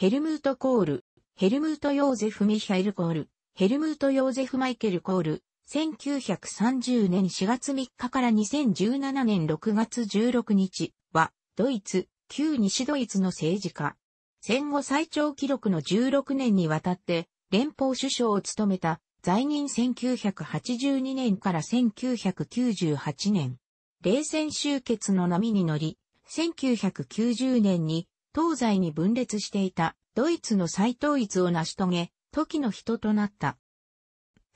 ヘルムート・コール、ヘルムート・ヨーゼフ・ミヒャエル・コール、ヘルムート・ヨーゼフ・マイケル・コール、1930年4月3日から2017年6月16日は、ドイツ、旧西ドイツの政治家。戦後最長記録の16年にわたって、連邦首相を務めた、在任1982年から1998年。冷戦終結の波に乗り、1990年に東西に分裂していたドイツの再統一を成し遂げ、時の人となった。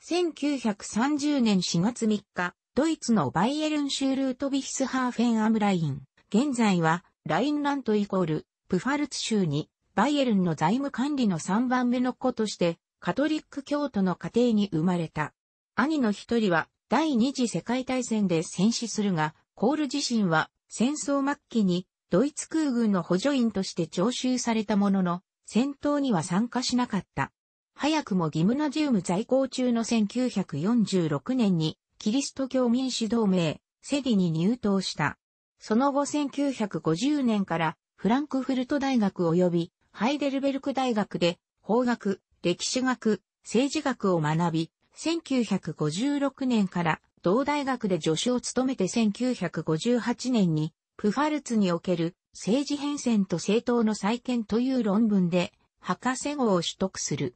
1930年4月3日、ドイツのバイエルンシュールートビヒスハーフェンアムライン、現在はラインラントイコール、プファルツ州にバイエルンの財務管理の3番目の子として、カトリック教徒の家庭に生まれた。兄の一人は第二次世界大戦で戦死するが、コール自身は戦争末期にドイツ空軍の補助員として徴収されたものの、戦闘には参加しなかった。早くもギムナジウム在校中の1946年に、キリスト教民主同盟、セディに入党した。その後1950年からフランクフルト大学及びハイデルベルク大学で法学、歴史学、政治学を学び、1956年から同大学で助手を務めて1958年にプファルツにおける政治変遷と政党の再建という論文で、博士号を取得する。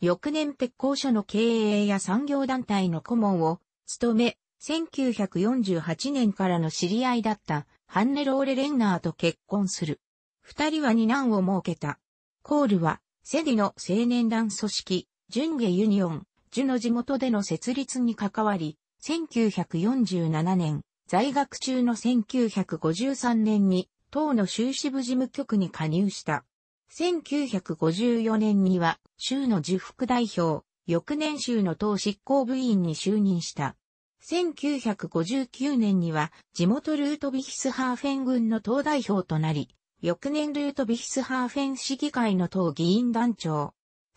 翌年鉄工所の経営や産業団体の顧問を務め、1948年からの知り合いだったハンネローレ・レンナーと結婚する。二人は二男を設けた。コールは、セディの青年団組織、ジュンゲ・ユニオン、ジュの地元での設立に関わり、1947年、在学中の1953年に党の州支部事務局に加入した。1954年には州の自副代表、翌年州の党執行部員に就任した。1959年には地元ルートビヒスハーフェン軍の党代表となり、翌年ルートビヒスハーフェン市議会の党議員団長。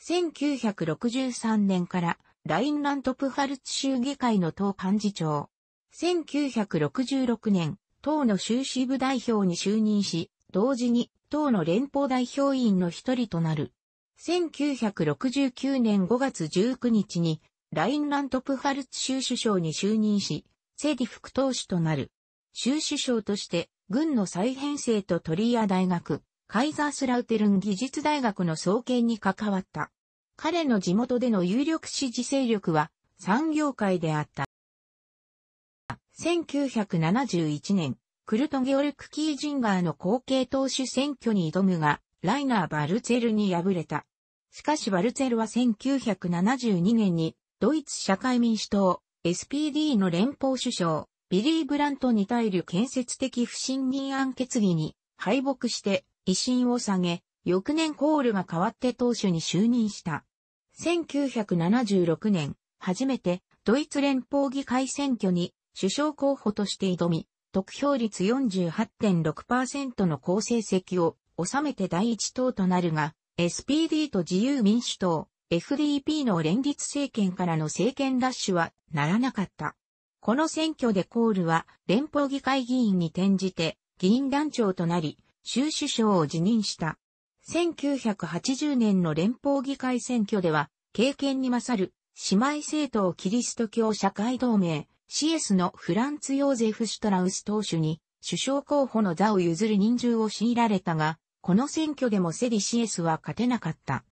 1963年からラインラントプハルツ州議会の党幹事長。1966年、党の州支部代表に就任し、同時に党の連邦代表委員の一人となる。1969年5月19日に、ラインラントプハルツ州首相に就任し、セディ副党首となる。州首相として、軍の再編成とトリア大学、カイザースラウテルン技術大学の創建に関わった。彼の地元での有力支持勢力は産業界であった。1971年、クルト・ゲオルク・キージンガーの後継投手選挙に挑むが、ライナー・バルツェルに敗れた。しかしバルツェルは1972年に、ドイツ社会民主党、SPD の連邦首相、ビリー・ブラントに対る建設的不信任案決議に敗北して威信を下げ、翌年コールが変わって党首に就任した。1976年、初めてドイツ連邦議会選挙に首相候補として挑み、得票率48.6%の好成績を収めて第一党となるが、SPD と自由民主党、FDP の連立政権からの政権ラッシュはならなかった。この選挙でコールは連邦議会議員に転じて議員団長となり、州首相を辞任した。1980年の連邦議会選挙では、経験に勝る、姉妹政党キリスト教社会同盟、CS のフランツ・ヨーゼフ・シュトラウス党首に首相候補の座を譲る人数を強いられたが、この選挙でもセディ CS は勝てなかった。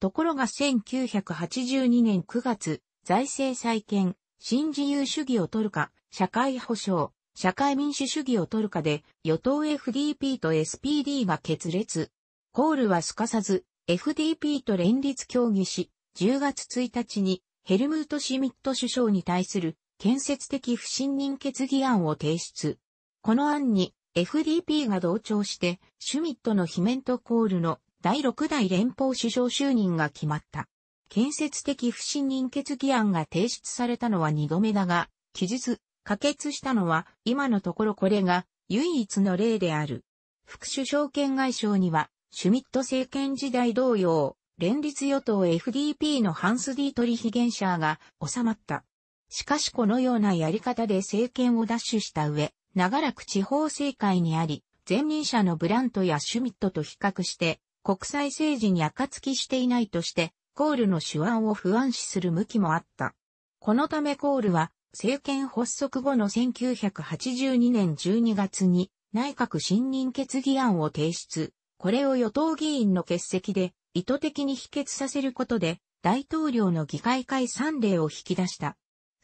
ところが1982年9月、財政再建、新自由主義を取るか、社会保障、社会民主主義を取るかで、与党 FDP と SPD が決裂。コールはすかさず、FDP と連立協議し、10月1日にヘルムート・シミット首相に対する建設的不信任決議案を提出。この案に FDP が同調して、シュミットのヒメントコールの第6代連邦首相就任が決まった。建設的不信任決議案が提出されたのは2度目だが、記述、可決したのは今のところこれが唯一の例である。副首相兼外相には、シュミット政権時代同様、連立与党 FDP のハンス・ディートリヒゲンシャーが収まった。しかしこのようなやり方で政権を奪取した上、長らく地方政界にあり、前任者のブラントやシュミットと比較して、国際政治に暁していないとして、コールの手腕を不安視する向きもあった。このためコールは、政権発足後の1982年12月に内閣信任決議案を提出。これを与党議員の欠席で意図的に否決させることで大統領の議会解散令を引き出した。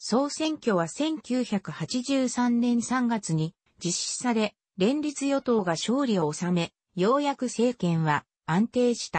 総選挙は1983年3月に実施され、連立与党が勝利を収め、ようやく政権は安定した。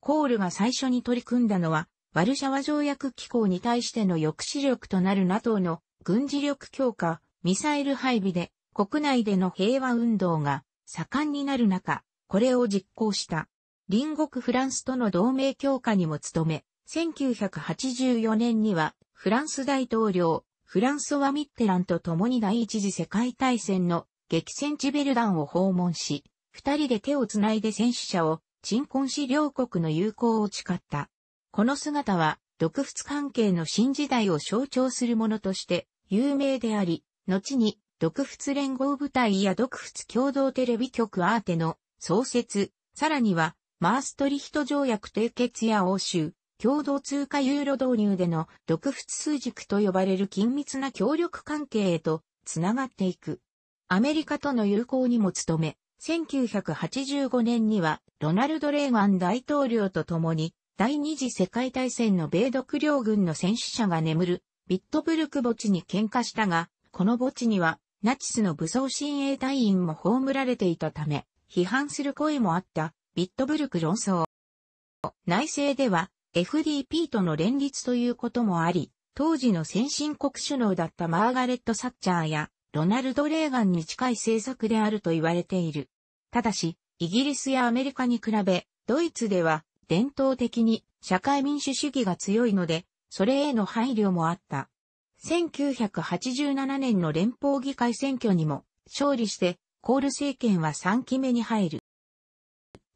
コールが最初に取り組んだのは、ワルシャワ条約機構に対しての抑止力となる NATO の軍事力強化、ミサイル配備で国内での平和運動が盛んになる中、これを実行した。隣国フランスとの同盟強化にも努め、1984年にはフランス大統領、フランソワ・ミッテランと共に第一次世界大戦の激戦地ベルダンを訪問し、二人で手をつないで戦死者を鎮魂し両国の友好を誓った。この姿は、独仏関係の新時代を象徴するものとして有名であり、後に独仏連合部隊や独仏共同テレビ局アーテの創設、さらにはマーストリヒト条約締結や欧州、共同通貨ユーロ導入での独仏数軸と呼ばれる緊密な協力関係へとつながっていく。アメリカとの友好にも努め、1985年にはロナルド・レーガン大統領と共に第二次世界大戦の米独領軍の戦死者が眠るビットブルク墓地に喧嘩したが、この墓地にはナチスの武装親衛隊員も葬られていたため、批判する声もあったビットブルク論争。内政では FDP との連立ということもあり、当時の先進国首脳だったマーガレット・サッチャーやロナルド・レーガンに近い政策であると言われている。ただし、イギリスやアメリカに比べ、ドイツでは伝統的に社会民主主義が強いので、それへの配慮もあった。1987年の連邦議会選挙にも勝利して、コール政権は3期目に入る。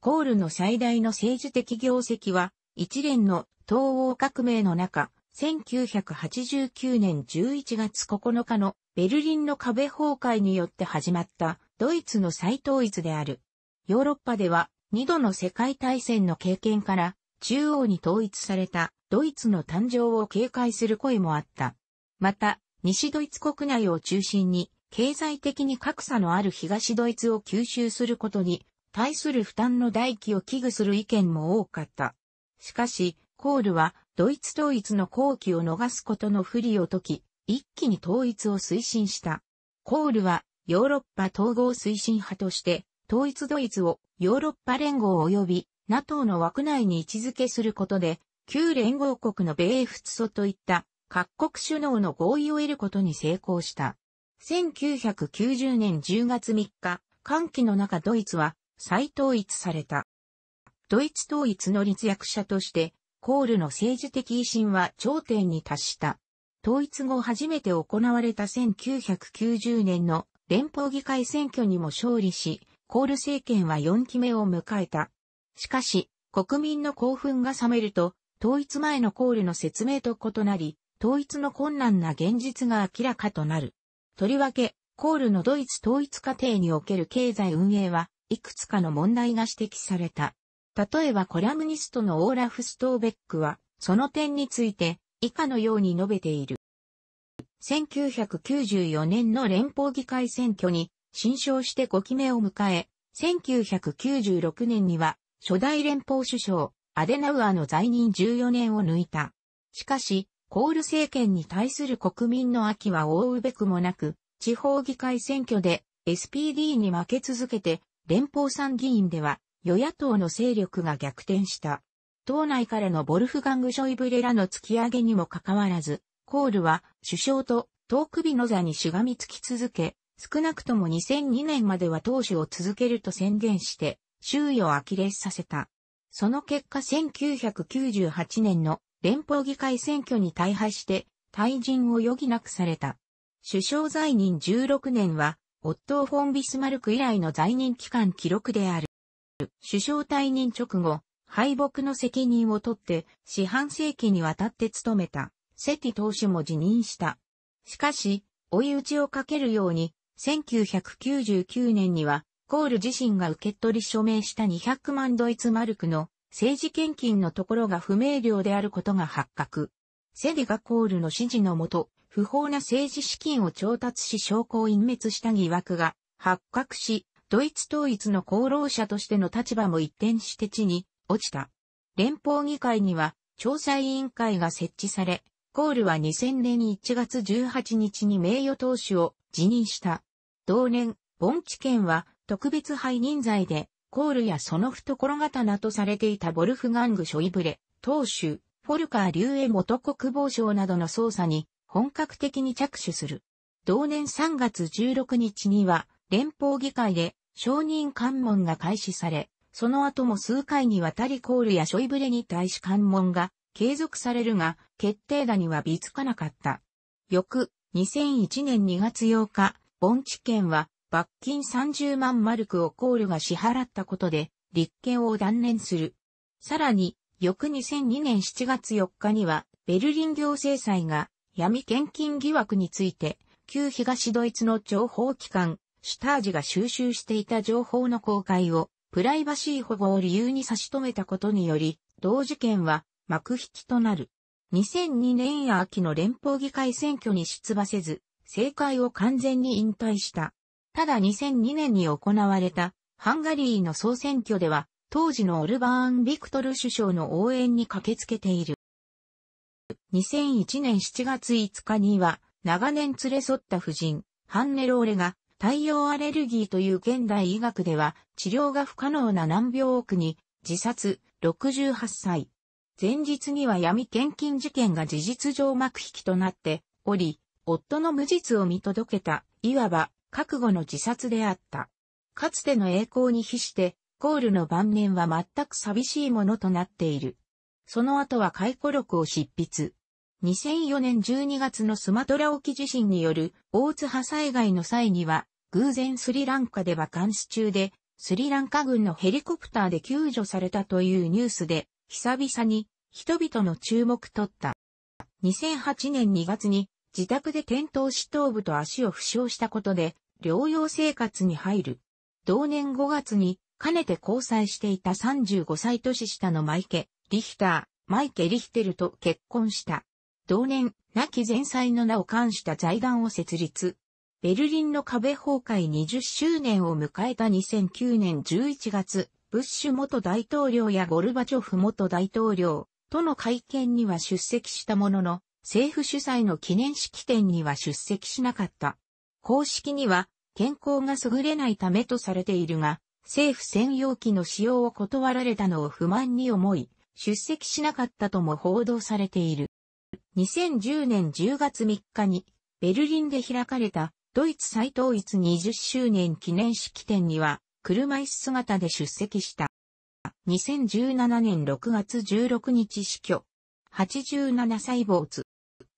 コールの最大の政治的業績は、一連の東欧革命の中、1989年11月9日のベルリンの壁崩壊によって始まったドイツの再統一である。ヨーロッパでは二度の世界大戦の経験から中央に統一されたドイツの誕生を警戒する声もあった。また、西ドイツ国内を中心に経済的に格差のある東ドイツを吸収することに対する負担の代気を危惧する意見も多かった。しかし、コールはドイツ統一の好機を逃すことの不利を解き、一気に統一を推進した。コールはヨーロッパ統合推進派として、統一ドイツをヨーロッパ連合及び NATO の枠内に位置づけすることで、旧連合国の米仏祖といった各国首脳の合意を得ることに成功した。1990年10月3日、歓喜の中ドイツは再統一された。ドイツ統一の立役者として、コールの政治的維新は頂点に達した。統一後初めて行われた1990年の連邦議会選挙にも勝利し、コール政権は4期目を迎えた。しかし、国民の興奮が冷めると、統一前のコールの説明と異なり、統一の困難な現実が明らかとなる。とりわけ、コールのドイツ統一過程における経済運営は、いくつかの問題が指摘された。例えばコラムニストのオーラフ・ストーベックは、その点について、以下のように述べている。1994年の連邦議会選挙に、新勝して5期目を迎え、1996年には、初代連邦首相、アデナウアの在任14年を抜いた。しかし、コール政権に対する国民の秋は覆うべくもなく、地方議会選挙で SPD に負け続けて、連邦参議院では与野党の勢力が逆転した。党内からのボルフガング・ショイブレらの突き上げにもかかわらず、コールは首相と遠首の座にしがみつき続け、少なくとも2002年までは党首を続けると宣言して、周囲を呆れさせた。その結果1998年の連邦議会選挙に大敗して、退陣を余儀なくされた。首相在任16年は、オットー・フォン・ビスマルク以来の在任期間記録である。首相退任直後、敗北の責任を取って四半世紀にわたって務めた、セティ党首も辞任した。しかし、追い打ちをかけるように、1999年には、コール自身が受け取り署名した200万ドイツマルクの政治献金のところが不明瞭であることが発覚。セディがコールの指示のもと、不法な政治資金を調達し証拠を隠滅した疑惑が発覚し、ドイツ統一の功労者としての立場も一転して地に落ちた。連邦議会には調査委員会が設置され、コールは2000年1月18日に名誉党首を辞任した。同年、ボンチ県は特別背任罪で、コールやその懐刀とされていたボルフガング・ショイブレ、党首、フォルカー・リュエ元国防相などの捜査に本格的に着手する。同年3月16日には、連邦議会で承認関門が開始され、その後も数回にわたりコールやショイブレに対し関門が継続されるが、決定打にはびつかなかった。翌、2001年2月8日、盆地県は罰金30万マルクをコールが支払ったことで、立憲を断念する。さらに、翌2002年7月4日には、ベルリン行政裁が闇献金疑惑について、旧東ドイツの情報機関、シュタージが収集していた情報の公開を、プライバシー保護を理由に差し止めたことにより、同事件は幕引きとなる。2002年秋の連邦議会選挙に出馬せず、政界を完全に引退した。ただ2002年に行われたハンガリーの総選挙では、当時のオルバーン・ビクトル首相の応援に駆けつけている。2001年7月5日には、長年連れ添った夫人、ハンネローレが太陽アレルギーという現代医学では治療が不可能な難病奥に自殺68歳。前日には闇献金事件が事実上幕引きとなっており、夫の無実を見届けた、いわば覚悟の自殺であった。かつての栄光に比して、コールの晩年は全く寂しいものとなっている。その後は回顧録を執筆。2004年12月のスマトラ沖地震による大津波災害の際には偶然スリランカでは監視中で、スリランカ軍のヘリコプターで救助されたというニュースで、久々に人々の注目とった。2008年2月に自宅で転倒し頭部と足を負傷したことで、療養生活に入る。同年5月に、かねて交際していた35歳年下のマイケ、リヒター、マイケ・リヒテルと結婚した。同年、亡き前妻の名を冠した財団を設立。ベルリンの壁崩壊20周年を迎えた2009年11月、ブッシュ元大統領やゴルバチョフ元大統領との会見には出席したものの、政府主催の記念式典には出席しなかった。公式には健康が優れないためとされているが、政府専用機の使用を断られたのを不満に思い、出席しなかったとも報道されている。2010年10月3日にベルリンで開かれたドイツ再統一20周年記念式典には、車椅子姿で出席した。2017年6月16日死去。87歳没。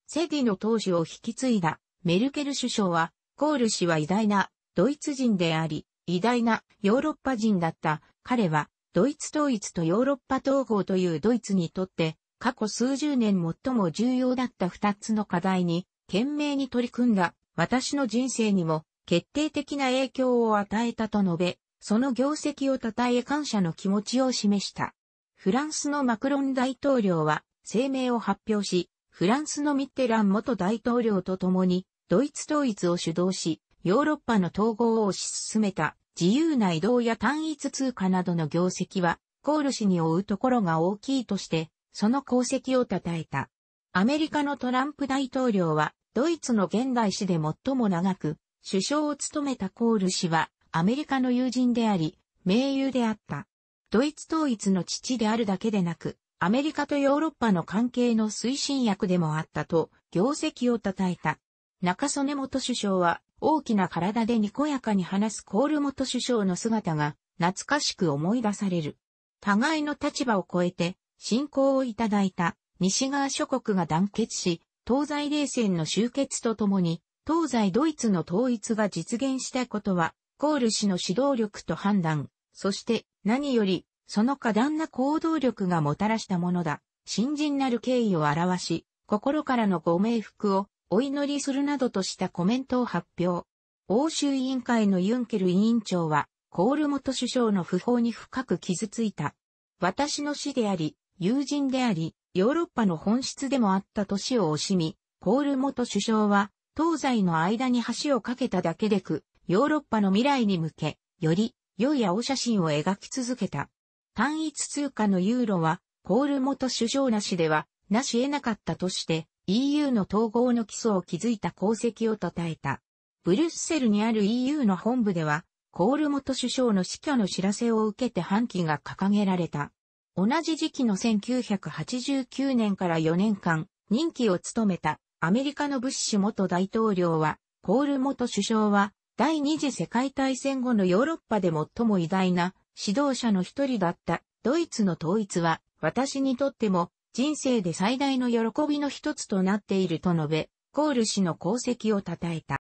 セディの当時を引き継いだメルケル首相は、コール氏は偉大なドイツ人であり、偉大なヨーロッパ人だった。彼は、ドイツ統一とヨーロッパ統合というドイツにとって、過去数十年最も重要だった二つの課題に、懸命に取り組んだ私の人生にも決定的な影響を与えたと述べ、その業績を称え感謝の気持ちを示した。フランスのマクロン大統領は声明を発表し、フランスのミッテラン元大統領と共にドイツ統一を主導し、ヨーロッパの統合を推し進めた自由な移動や単一通貨などの業績は、コール氏に追うところが大きいとして、その功績を称えた。アメリカのトランプ大統領は、ドイツの現代史で最も長く、首相を務めたコール氏は、アメリカの友人であり、盟友であった。ドイツ統一の父であるだけでなく、アメリカとヨーロッパの関係の推進役でもあったと、業績を称えた。中曽根元首相は、大きな体でにこやかに話すコール元首相の姿が、懐かしく思い出される。互いの立場を超えて、信仰をいただいた、西側諸国が団結し、東西冷戦の終結とともに、東西ドイツの統一が実現したことは、コール氏の指導力と判断、そして何より、その過断な行動力がもたらしたものだ。新人なる敬意を表し、心からのご冥福をお祈りするなどとしたコメントを発表。欧州委員会のユンケル委員長は、コール元首相の訃報に深く傷ついた。私の死であり、友人であり、ヨーロッパの本質でもあった年を惜しみ、コール元首相は、東西の間に橋を架けただけでく、ヨーロッパの未来に向け、より良い青写真を描き続けた。単一通貨のユーロは、コール元首相なしでは、なし得なかったとして、EU の統合の基礎を築いた功績を称えた。ブリュッセルにある EU の本部では、コール元首相の死去の知らせを受けて半旗が掲げられた。同じ時期の1989年から4年間、任期を務めたアメリカのブッシュ元大統領は、コール元首相は、第二次世界大戦後のヨーロッパで最も偉大な指導者の一人だったドイツの統一は、私にとっても人生で最大の喜びの一つとなっていると述べ、コール氏の功績を称えた。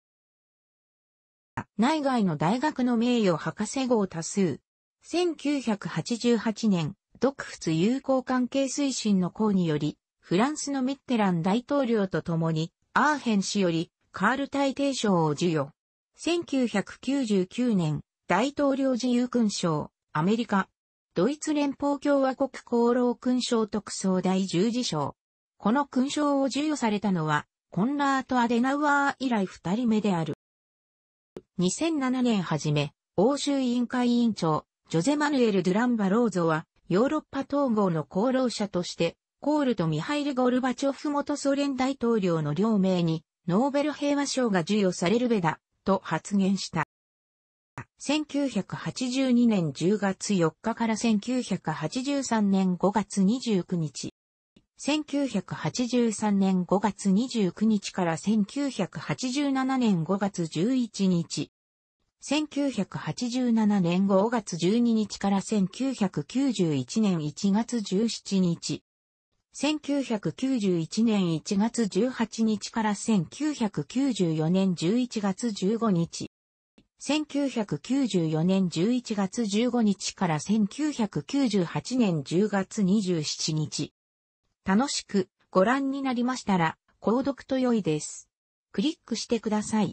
内外の大学の名誉博士号多数。1988年、独仏友好関係推進の項により、フランスのミッテラン大統領と共に、アーヘン氏よりカール大帝賞を授与。1999年、大統領自由勲章、アメリカ、ドイツ連邦共和国功労勲章特捜第十字章。この勲章を授与されたのは、コンラート・アデナウアー以来二人目である。2007年はじめ、欧州委員会委員長、ジョゼ・マヌエル・ドゥランバローゾは、ヨーロッパ統合の功労者として、コールとミハイル・ゴルバチョフ元ソ連大統領の両名に、ノーベル平和賞が授与されるべだ、と発言した。1982年10月4日から1983年5月29日。1983年5月29日から1987年5月11日。1987年5月12日から1991年1月17日。1991年1月18日から1994年11月15日。1994年11月15日から1998年10月27日。楽しくご覧になりましたら、購読と良いです。クリックしてください。